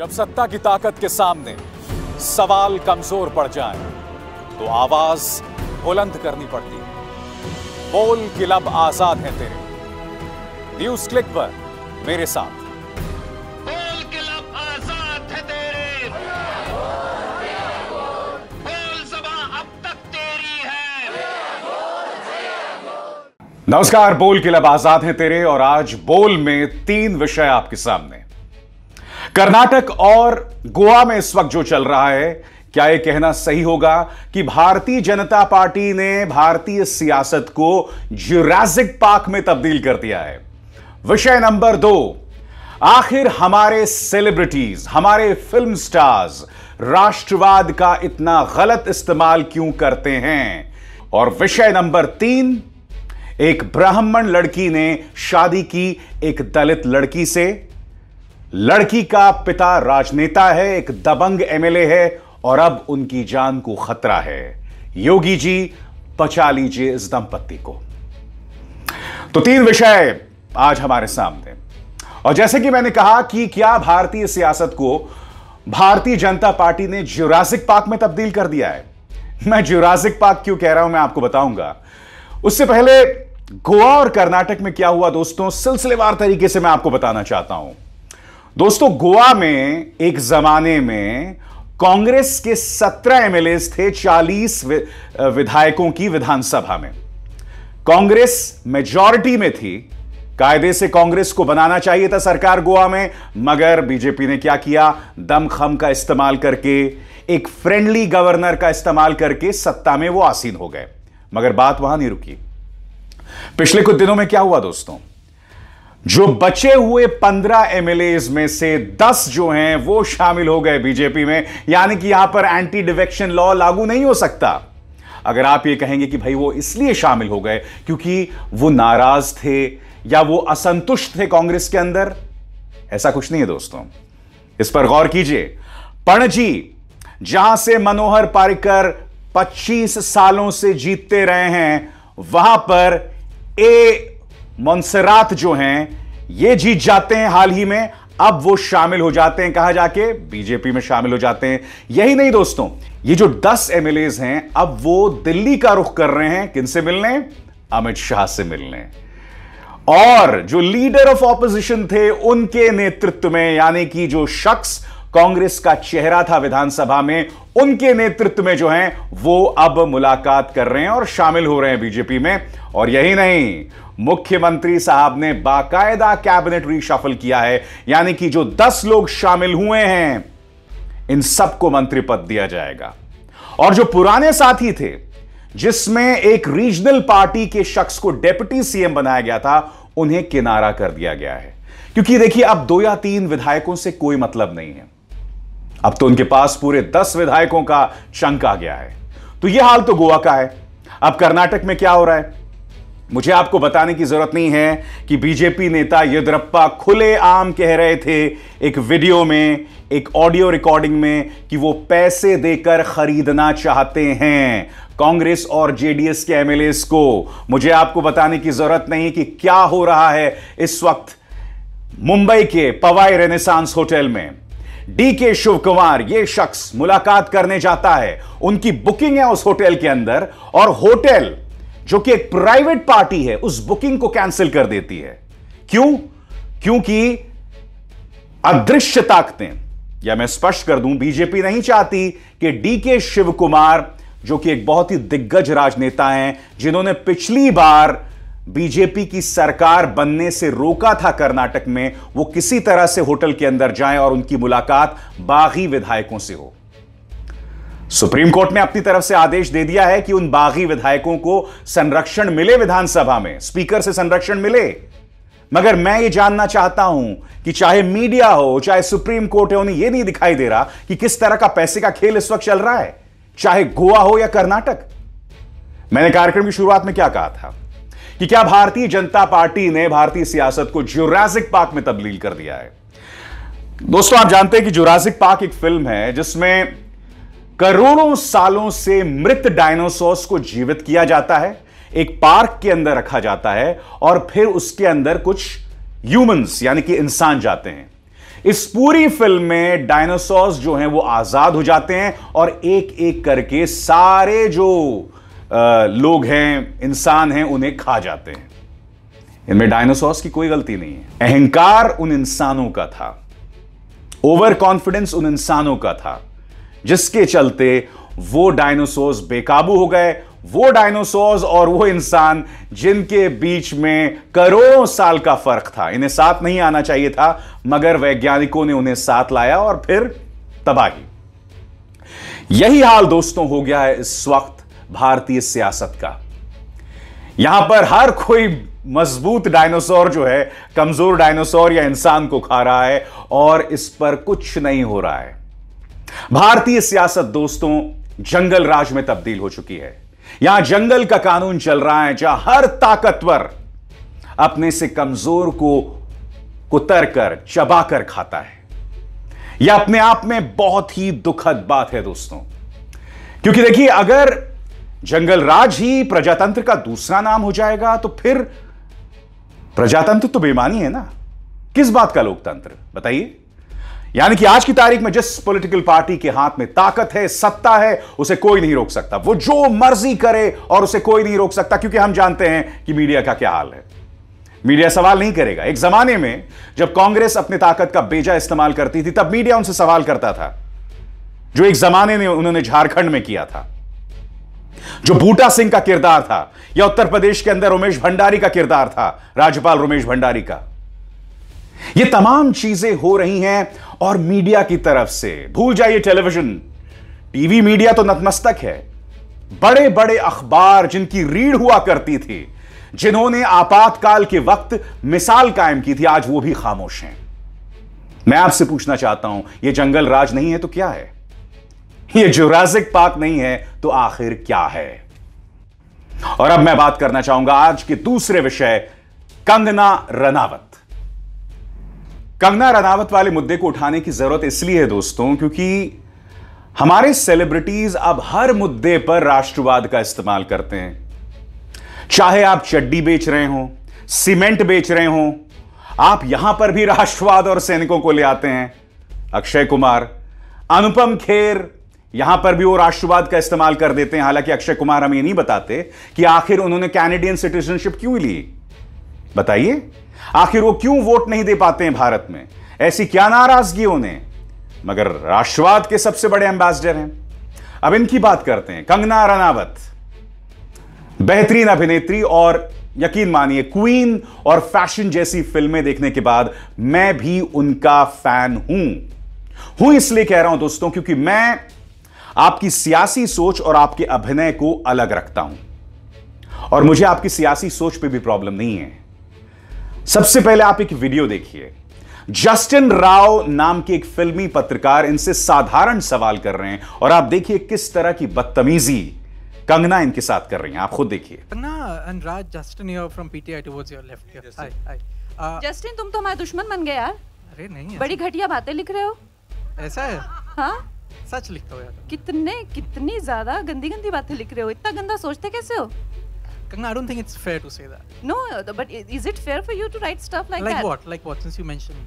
जब सत्ता की ताकत के सामने सवाल कमजोर पड़ जाए तो आवाज बुलंद करनी पड़ती है बोल किलब आजाद है तेरे न्यूज क्लिक पर मेरे साथ नमस्कार बोल किलब आजाद हैं तेरे और आज बोल में तीन विषय आपके सामने कर्नाटक और गोवा में इस वक्त जो चल रहा है क्या यह कहना सही होगा कि भारतीय जनता पार्टी ने भारतीय सियासत को जुराजिक पार्क में तब्दील कर दिया है विषय नंबर दो आखिर हमारे सेलिब्रिटीज हमारे फिल्म स्टार्स राष्ट्रवाद का इतना गलत इस्तेमाल क्यों करते हैं और विषय नंबर तीन एक ब्राह्मण लड़की ने शादी की एक दलित लड़की से लड़की का पिता राजनेता है एक दबंग एमएलए है और अब उनकी जान को खतरा है योगी जी बचा लीजिए इस दंपत्ति को तो तीन विषय आज हमारे सामने और जैसे कि मैंने कहा कि क्या भारतीय सियासत को भारतीय जनता पार्टी ने ज्यूरासिक पार्क में तब्दील कर दिया है मैं ज्यूरासिक पार्क क्यों कह रहा हूं मैं आपको बताऊंगा उससे पहले गोवा और कर्नाटक में क्या हुआ दोस्तों सिलसिलेवार तरीके से मैं आपको बताना चाहता हूं दोस्तों गोवा में एक जमाने में कांग्रेस के 17 एमएलए थे 40 विधायकों की विधानसभा में कांग्रेस मेजॉरिटी में थी कायदे से कांग्रेस को बनाना चाहिए था सरकार गोवा में मगर बीजेपी ने क्या किया दमखम का इस्तेमाल करके एक फ्रेंडली गवर्नर का इस्तेमाल करके सत्ता में वो आसीन हो गए मगर बात वहां नहीं रुकी पिछले कुछ दिनों में क्या हुआ दोस्तों जो बचे हुए पंद्रह एमएलए में से दस जो हैं वो शामिल हो गए बीजेपी में यानी कि यहां पर एंटी डिवेक्शन लॉ लागू नहीं हो सकता अगर आप ये कहेंगे कि भाई वो इसलिए शामिल हो गए क्योंकि वो नाराज थे या वो असंतुष्ट थे कांग्रेस के अंदर ऐसा कुछ नहीं है दोस्तों इस पर गौर कीजिए पणजी जहां से मनोहर पारिकर 25 सालों से जीतते रहे हैं वहां पर ए मोन्सेरात जो हैं ये जीत जाते हैं हाल ही में अब वो शामिल हो जाते हैं कहा जाके बीजेपी में शामिल हो जाते हैं यही नहीं दोस्तों ये जो 10 एमएलए हैं अब वो दिल्ली का रुख कर रहे हैं किनसे मिलने अमित शाह से मिलने और जो लीडर ऑफ ऑपोजिशन थे उनके नेतृत्व में यानी कि जो शख्स कांग्रेस का चेहरा था विधानसभा में उनके नेतृत्व में जो हैं वो अब मुलाकात कर रहे हैं और शामिल हो रहे हैं बीजेपी में और यही नहीं मुख्यमंत्री साहब ने बाकायदा कैबिनेट रिशफल किया है यानी कि जो दस लोग शामिल हुए हैं इन सबको मंत्री पद दिया जाएगा और जो पुराने साथी थे जिसमें एक रीजनल पार्टी के शख्स को डेप्यूटी सीएम बनाया गया था उन्हें किनारा कर दिया गया है क्योंकि देखिए अब दो या तीन विधायकों से कोई मतलब नहीं है अब तो उनके पास पूरे दस विधायकों का चंक आ गया है तो यह हाल तो गोवा का है अब कर्नाटक में क्या हो रहा है मुझे आपको बताने की जरूरत नहीं है कि बीजेपी नेता येदुरप्पा खुलेआम कह रहे थे एक वीडियो में एक ऑडियो रिकॉर्डिंग में कि वो पैसे देकर खरीदना चाहते हैं कांग्रेस और जेडीएस के एमएलए को मुझे आपको बताने की जरूरत नहीं कि क्या हो रहा है इस वक्त मुंबई के पवाई रेनेसांस होटल में डी के शिव कुमार ये शख्स मुलाकात करने जाता है उनकी बुकिंग है उस होटल के अंदर और होटल जो कि एक प्राइवेट पार्टी है उस बुकिंग को कैंसिल कर देती है क्यों क्योंकि अदृश्य ताकतें या मैं स्पष्ट कर दूं बीजेपी नहीं चाहती कि डीके शिव कुमार जो कि एक बहुत ही दिग्गज राजनेता हैं जिन्होंने पिछली बार बीजेपी की सरकार बनने से रोका था कर्नाटक में वो किसी तरह से होटल के अंदर जाएं और उनकी मुलाकात बागी विधायकों से हो सुप्रीम कोर्ट ने अपनी तरफ से आदेश दे दिया है कि उन बागी विधायकों को संरक्षण मिले विधानसभा में स्पीकर से संरक्षण मिले मगर मैं ये जानना चाहता हूं कि चाहे मीडिया हो चाहे सुप्रीम कोर्ट है उन्हें यह नहीं दिखाई दे रहा कि किस तरह का पैसे का खेल इस वक्त चल रहा है चाहे गोवा हो या कर्नाटक मैंने कार्यक्रम की शुरुआत में क्या कहा था कि क्या भारतीय जनता पार्टी ने भारतीय सियासत को ज्यूराजिक पार्क में तब्दील कर दिया है दोस्तों आप जानते हैं कि जुराजिक पार्क एक फिल्म है जिसमें करोड़ों सालों से मृत डायनासोर्स को जीवित किया जाता है एक पार्क के अंदर रखा जाता है और फिर उसके अंदर कुछ ह्यूमंस यानी कि इंसान जाते हैं इस पूरी फिल्म में डायनासोर्स जो हैं वो आजाद हो जाते हैं और एक एक करके सारे जो आ, लोग हैं इंसान हैं उन्हें खा जाते हैं इनमें डायनासोर्स की कोई गलती नहीं है अहंकार उन इंसानों का था ओवर कॉन्फिडेंस उन इंसानों का था जिसके चलते वो डायनासोर्स बेकाबू हो गए वो डायनासोर्स और वो इंसान जिनके बीच में करोड़ों साल का फर्क था इन्हें साथ नहीं आना चाहिए था मगर वैज्ञानिकों ने उन्हें साथ लाया और फिर तबाही यही हाल दोस्तों हो गया है इस वक्त भारतीय सियासत का यहां पर हर कोई मजबूत डायनासोर जो है कमजोर डायनासोर या इंसान को खा रहा है और इस पर कुछ नहीं हो रहा है भारतीय सियासत दोस्तों जंगल राज में तब्दील हो चुकी है यहां जंगल का कानून चल रहा है जहां हर ताकतवर अपने से कमजोर को कुतर कर चबाकर खाता है यह अपने आप में बहुत ही दुखद बात है दोस्तों क्योंकि देखिए अगर जंगल राज ही प्रजातंत्र का दूसरा नाम हो जाएगा तो फिर प्रजातंत्र तो बेमानी है ना किस बात का लोकतंत्र बताइए यानी कि आज की तारीख में जिस पॉलिटिकल पार्टी के हाथ में ताकत है सत्ता है उसे कोई नहीं रोक सकता वो जो मर्जी करे और उसे कोई नहीं रोक सकता क्योंकि हम जानते हैं कि मीडिया का क्या हाल है मीडिया सवाल नहीं करेगा एक जमाने में जब कांग्रेस अपनी ताकत का बेजा इस्तेमाल करती थी तब मीडिया उनसे सवाल करता था जो एक जमाने में उन्होंने झारखंड में किया था जो बूटा सिंह का किरदार था या उत्तर प्रदेश के अंदर उमेश भंडारी का किरदार था राज्यपाल रोमेश भंडारी का ये तमाम चीजें हो रही हैं और मीडिया की तरफ से भूल जाइए टेलीविजन टीवी मीडिया तो नतमस्तक है बड़े बड़े अखबार जिनकी रीढ़ हुआ करती थी जिन्होंने आपातकाल के वक्त मिसाल कायम की थी आज वो भी खामोश हैं मैं आपसे पूछना चाहता हूं यह जंगल राज नहीं है तो क्या है यह जुरासिक पार्क नहीं है तो आखिर क्या है और अब मैं बात करना चाहूंगा आज के दूसरे विषय कंगना रनावत कंगना रनावत वाले मुद्दे को उठाने की जरूरत इसलिए है दोस्तों क्योंकि हमारे सेलिब्रिटीज अब हर मुद्दे पर राष्ट्रवाद का इस्तेमाल करते हैं चाहे आप चड्डी बेच रहे हो सीमेंट बेच रहे हो आप यहां पर भी राष्ट्रवाद और सैनिकों को ले आते हैं अक्षय कुमार अनुपम खेर यहां पर भी वो राष्ट्रवाद का इस्तेमाल कर देते हैं हालांकि अक्षय कुमार हम ये नहीं बताते कि आखिर उन्होंने कैनेडियन सिटीजनशिप क्यों ली बताइए आखिर वो क्यों वोट नहीं दे पाते हैं भारत में ऐसी क्या नाराजगी उन्हें मगर राष्ट्रवाद के सबसे बड़े एम्बेसडर हैं अब इनकी बात करते हैं कंगना रनावत बेहतरीन अभिनेत्री और यकीन मानिए क्वीन और फैशन जैसी फिल्में देखने के बाद मैं भी उनका फैन हूं हूं इसलिए कह रहा हूं दोस्तों क्योंकि मैं आपकी सियासी सोच और आपके अभिनय को अलग रखता हूं और मुझे आपकी सियासी सोच पे भी प्रॉब्लम नहीं है सबसे पहले आप एक वीडियो देखिए जस्टिन राव नाम के एक फिल्मी पत्रकार इनसे साधारण सवाल कर रहे हैं और आप देखिए किस तरह की बदतमीजी कंगना इनके साथ कर रही हैं आप खुद देखिए जस्टिन uh, तुम तो हमारे दुश्मन बन गए यार अरे नहीं बड़ी घटिया बातें लिख रहे हो ऐसा है हाँ? सच लिखता हो यार कितने कितनी ज्यादा गंदी गंदी बातें लिख रहे हो इतना गंदा सोचते कैसे हो Kangna, I don't think it's fair to say that. No, but is it fair for you to write stuff like, like that? Like what? Like what? Since you mentioned.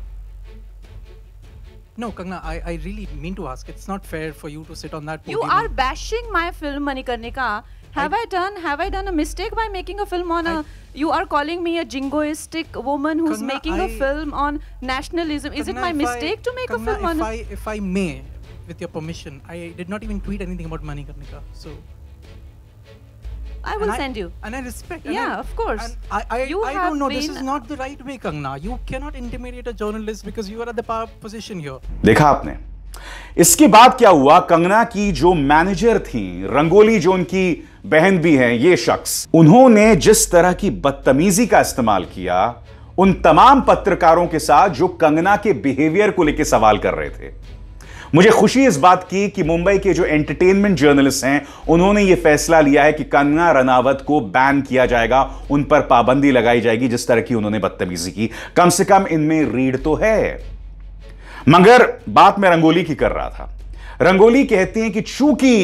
No, Kangna, I, I really mean to ask. It's not fair for you to sit on that. You are bashing my film, Manikarnika. Have I, I, done have I done a mistake by making a film on I, a? You are calling me a jingoistic woman who's making I, a film on nationalism. is it my mistake to make a film if on? If I if I may, with your permission, I did not even tweet anything about Manikarnika. So I will and send I, you. And I respect. And yeah, I, of course. And I, I, you I don't know. This is not the right way, Kangna. You cannot intimidate a journalist because you are at the power position here. देखा आपने इसके बाद क्या हुआ कंगना की जो manager थी रंगोली जो उनकी बहन भी हैं ये शख्स उन्होंने जिस तरह की बदतमीजी का इस्तेमाल किया उन तमाम पत्रकारों के साथ जो कंगना के बिहेवियर को लेकर सवाल कर रहे थे मुझे खुशी इस बात की कि मुंबई के जो एंटरटेनमेंट जर्नलिस्ट हैं उन्होंने ये फैसला लिया है कि कंगना रनावत को बैन किया जाएगा उन पर पाबंदी लगाई जाएगी जिस तरह की उन्होंने बदतमीजी की कम से कम इनमें रीढ़ तो है मगर बात मैं रंगोली की कर रहा था रंगोली कहती हैं कि चूंकि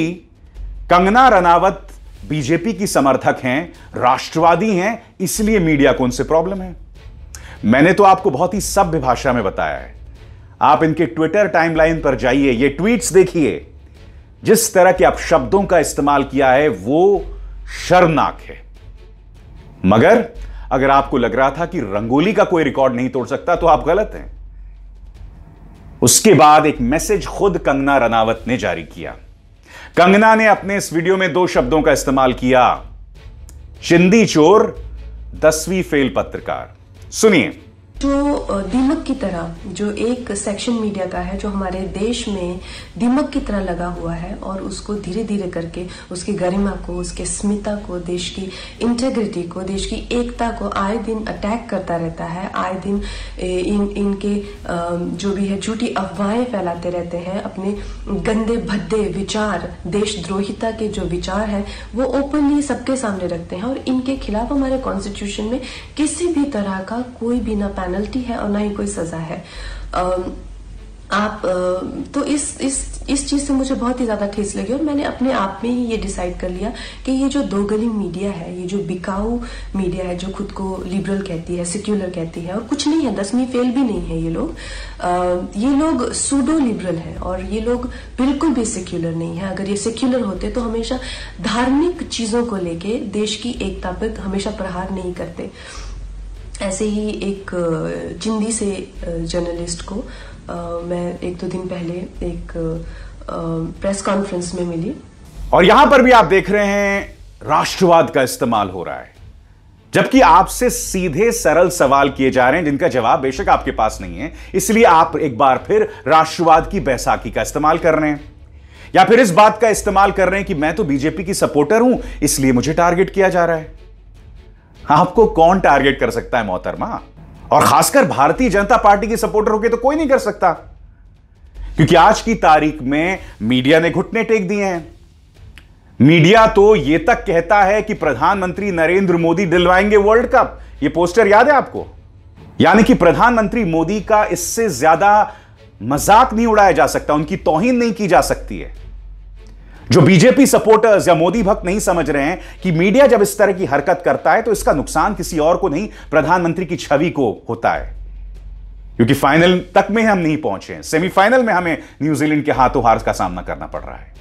कंगना रनावत बीजेपी की समर्थक हैं राष्ट्रवादी हैं इसलिए मीडिया को उनसे प्रॉब्लम है मैंने तो आपको बहुत ही सभ्य भाषा में बताया है आप इनके ट्विटर टाइमलाइन पर जाइए ये ट्वीट्स देखिए जिस तरह के आप शब्दों का इस्तेमाल किया है वो शर्मनाक है मगर अगर आपको लग रहा था कि रंगोली का कोई रिकॉर्ड नहीं तोड़ सकता तो आप गलत हैं उसके बाद एक मैसेज खुद कंगना रनावत ने जारी किया कंगना ने अपने इस वीडियो में दो शब्दों का इस्तेमाल किया चिंदी चोर दसवीं फेल पत्रकार सुनिए जो तो, दीमक की तरह जो एक सेक्शन मीडिया का है जो हमारे देश में दीमक की तरह लगा हुआ है और उसको धीरे धीरे करके उसकी गरिमा को उसके स्मिता को देश की इंटेग्रिटी को देश की एकता को आए दिन अटैक करता रहता है आए दिन इन इनके जो भी है झूठी अफवाहें फैलाते रहते हैं अपने गंदे भद्दे विचार देशद्रोहिता के जो विचार है वो ओपनली सबके सामने रखते हैं और इनके खिलाफ हमारे कॉन्स्टिट्यूशन में किसी भी तरह का कोई भी ना पैन पेनल्टी है और ना ही कोई सजा है आप तो इस इस इस चीज से मुझे बहुत ही ज्यादा ठेस लगी और मैंने अपने आप में ही ये डिसाइड कर लिया कि ये जो दो गली मीडिया है ये जो बिकाऊ मीडिया है जो खुद को लिबरल कहती है सेक्यूलर कहती है और कुछ नहीं है दसवीं फेल भी नहीं है ये लोग ये लोग सूडो लिबरल है और ये लोग बिल्कुल भी सेक्यूलर नहीं है अगर ये सेक्युलर होते तो हमेशा धार्मिक चीजों को लेके देश की एकता पर हमेशा प्रहार नहीं करते ऐसे ही एक चिंदी से जर्नलिस्ट को मैं एक दो दिन पहले एक प्रेस कॉन्फ्रेंस में मिली और यहां पर भी आप देख रहे हैं राष्ट्रवाद का इस्तेमाल हो रहा है जबकि आपसे सीधे सरल सवाल किए जा रहे हैं जिनका जवाब बेशक आपके पास नहीं है इसलिए आप एक बार फिर राष्ट्रवाद की बैसाखी का इस्तेमाल कर रहे हैं या फिर इस बात का इस्तेमाल कर रहे हैं कि मैं तो बीजेपी की सपोर्टर हूं इसलिए मुझे टारगेट किया जा रहा है आपको कौन टारगेट कर सकता है मोहतरमा और खासकर भारतीय जनता पार्टी के सपोर्टर होकर तो कोई नहीं कर सकता क्योंकि आज की तारीख में मीडिया ने घुटने टेक दिए हैं मीडिया तो यह तक कहता है कि प्रधानमंत्री नरेंद्र मोदी दिलवाएंगे वर्ल्ड कप यह पोस्टर याद है आपको यानी कि प्रधानमंत्री मोदी का इससे ज्यादा मजाक नहीं उड़ाया जा सकता उनकी तोहिन नहीं की जा सकती है जो बीजेपी सपोर्टर्स या मोदी भक्त नहीं समझ रहे हैं कि मीडिया जब इस तरह की हरकत करता है तो इसका नुकसान किसी और को नहीं प्रधानमंत्री की छवि को होता है क्योंकि फाइनल तक में हम नहीं पहुंचे सेमीफाइनल में हमें न्यूजीलैंड के हाथों हार का सामना करना पड़ रहा है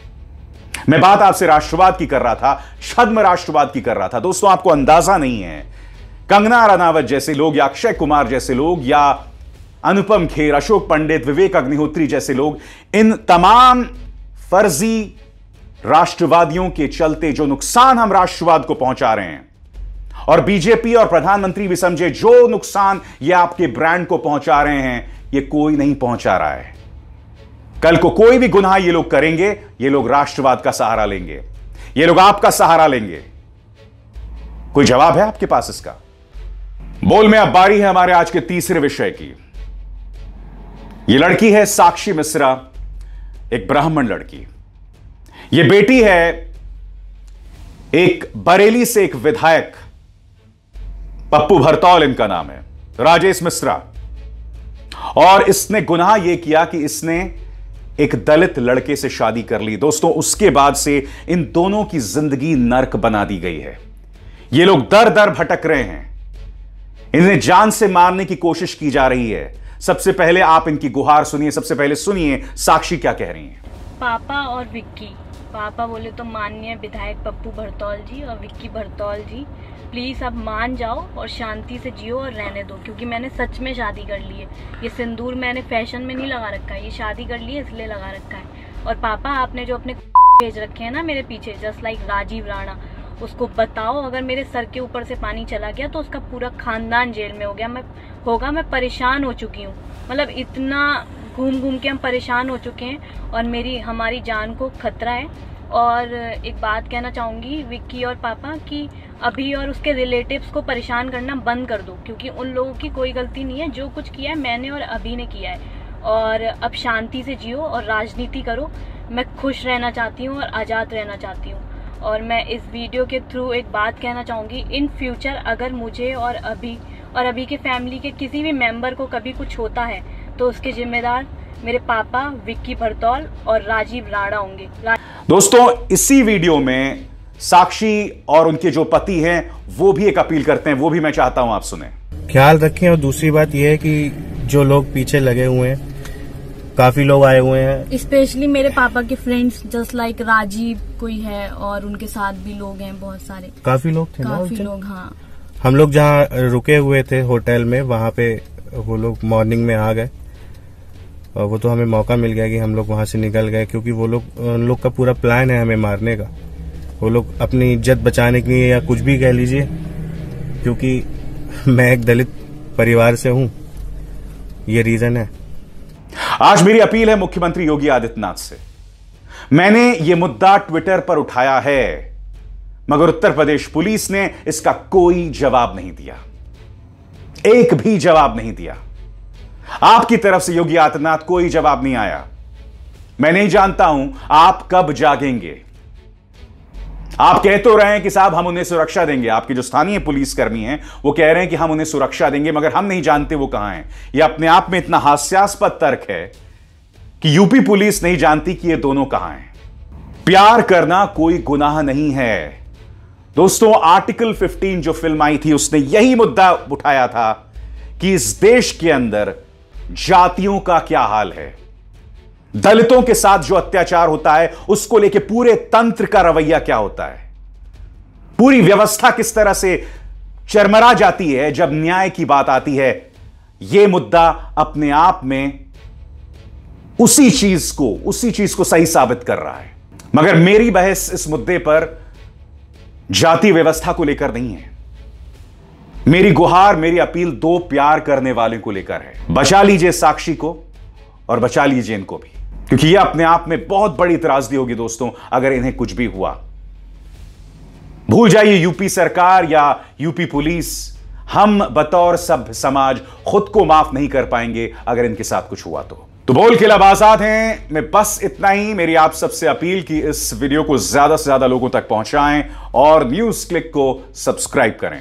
मैं बात आपसे राष्ट्रवाद की कर रहा था छद्म राष्ट्रवाद की कर रहा था दोस्तों आपको अंदाजा नहीं है कंगना रनावत जैसे लोग या अक्षय कुमार जैसे लोग या अनुपम खेर अशोक पंडित विवेक अग्निहोत्री जैसे लोग इन तमाम फर्जी राष्ट्रवादियों के चलते जो नुकसान हम राष्ट्रवाद को पहुंचा रहे हैं और बीजेपी और प्रधानमंत्री भी समझे जो नुकसान ये आपके ब्रांड को पहुंचा रहे हैं ये कोई नहीं पहुंचा रहा है कल को कोई भी गुनाह ये लोग करेंगे ये लोग राष्ट्रवाद का सहारा लेंगे ये लोग आपका सहारा लेंगे कोई जवाब है आपके पास इसका बोल में अब बारी है हमारे आज के तीसरे विषय की यह लड़की है साक्षी मिश्रा एक ब्राह्मण लड़की ये बेटी है एक बरेली से एक विधायक पप्पू भरतौल इनका नाम है राजेश मिश्रा और इसने गुनाह यह किया कि इसने एक दलित लड़के से शादी कर ली दोस्तों उसके बाद से इन दोनों की जिंदगी नरक बना दी गई है ये लोग दर दर भटक रहे हैं इन्हें जान से मारने की कोशिश की जा रही है सबसे पहले आप इनकी गुहार सुनिए सबसे पहले सुनिए साक्षी क्या कह रही है पापा और विक्की पापा बोले तो माननीय विधायक पप्पू भरतौल जी और विक्की भरतौल जी प्लीज़ आप मान जाओ और शांति से जियो और रहने दो क्योंकि मैंने सच में शादी कर ली है ये सिंदूर मैंने फैशन में नहीं लगा रखा है ये शादी कर ली है इसलिए लगा रखा है और पापा आपने जो अपने भेज रखे हैं ना मेरे पीछे जस्ट लाइक राजीव राणा उसको बताओ अगर मेरे सर के ऊपर से पानी चला गया तो उसका पूरा खानदान जेल में हो गया मैं होगा मैं परेशान हो चुकी हूँ मतलब इतना घूम घूम के हम परेशान हो चुके हैं और मेरी हमारी जान को खतरा है और एक बात कहना चाहूँगी विक्की और पापा कि अभी और उसके रिलेटिव्स को परेशान करना बंद कर दो क्योंकि उन लोगों की कोई गलती नहीं है जो कुछ किया है मैंने और अभी ने किया है और अब शांति से जियो और राजनीति करो मैं खुश रहना चाहती हूँ और आज़ाद रहना चाहती हूँ और मैं इस वीडियो के थ्रू एक बात कहना चाहूँगी इन फ्यूचर अगर मुझे और अभी और अभी के फैमिली के किसी भी मेम्बर को कभी कुछ होता है तो उसके जिम्मेदार मेरे पापा विक्की भरतौल और राजीव राणा होंगे दोस्तों इसी वीडियो में साक्षी और उनके जो पति हैं वो भी एक अपील करते हैं वो भी मैं चाहता हूं आप सुने ख्याल रखें और दूसरी बात यह है कि जो लोग पीछे लगे हुए हैं काफी लोग आए हुए हैं स्पेशली मेरे पापा के फ्रेंड्स जस्ट लाइक राजीव कोई है और उनके साथ भी लोग हैं बहुत सारे काफी लोग थे काफी लोग हाँ हम लोग जहाँ रुके हुए थे होटल में वहाँ पे वो लोग मॉर्निंग में आ गए वो तो हमें मौका मिल गया कि हम लोग वहाँ से निकल गए क्योंकि वो लोग उन लोग का पूरा प्लान है हमें मारने का वो लोग अपनी इज्जत बचाने के लिए या कुछ भी कह लीजिए क्योंकि मैं एक दलित परिवार से हूँ ये रीजन है आज मेरी अपील है मुख्यमंत्री योगी आदित्यनाथ से मैंने ये मुद्दा ट्विटर पर उठाया है मगर उत्तर प्रदेश पुलिस ने इसका कोई जवाब नहीं दिया एक भी जवाब नहीं दिया आपकी तरफ से योगी आदित्यनाथ कोई जवाब नहीं आया मैं नहीं जानता हूं आप कब जागेंगे आप कह तो रहे हैं कि साहब हम उन्हें सुरक्षा देंगे आपके जो स्थानीय पुलिसकर्मी हैं वो कह रहे हैं कि हम उन्हें सुरक्षा देंगे मगर हम नहीं जानते वो कहां हैं यह अपने आप में इतना हास्यास्पद तर्क है कि यूपी पुलिस नहीं जानती कि ये दोनों कहां हैं प्यार करना कोई गुनाह नहीं है दोस्तों आर्टिकल 15 जो फिल्म आई थी उसने यही मुद्दा उठाया था कि इस देश के अंदर जातियों का क्या हाल है दलितों के साथ जो अत्याचार होता है उसको लेके पूरे तंत्र का रवैया क्या होता है पूरी व्यवस्था किस तरह से चरमरा जाती है जब न्याय की बात आती है यह मुद्दा अपने आप में उसी चीज को उसी चीज को सही साबित कर रहा है मगर मेरी बहस इस मुद्दे पर जाति व्यवस्था को लेकर नहीं है मेरी गुहार मेरी अपील दो प्यार करने वाले को लेकर है बचा लीजिए साक्षी को और बचा लीजिए इनको भी क्योंकि यह अपने आप में बहुत बड़ी त्रासदी होगी दोस्तों अगर इन्हें कुछ भी हुआ भूल जाइए यूपी सरकार या यूपी पुलिस हम बतौर सब समाज खुद को माफ नहीं कर पाएंगे अगर इनके साथ कुछ हुआ तो तो बोल के लब आजाद हैं मैं बस इतना ही मेरी आप सबसे अपील कि इस वीडियो को ज्यादा से ज्यादा लोगों तक पहुंचाएं और न्यूज क्लिक को सब्सक्राइब करें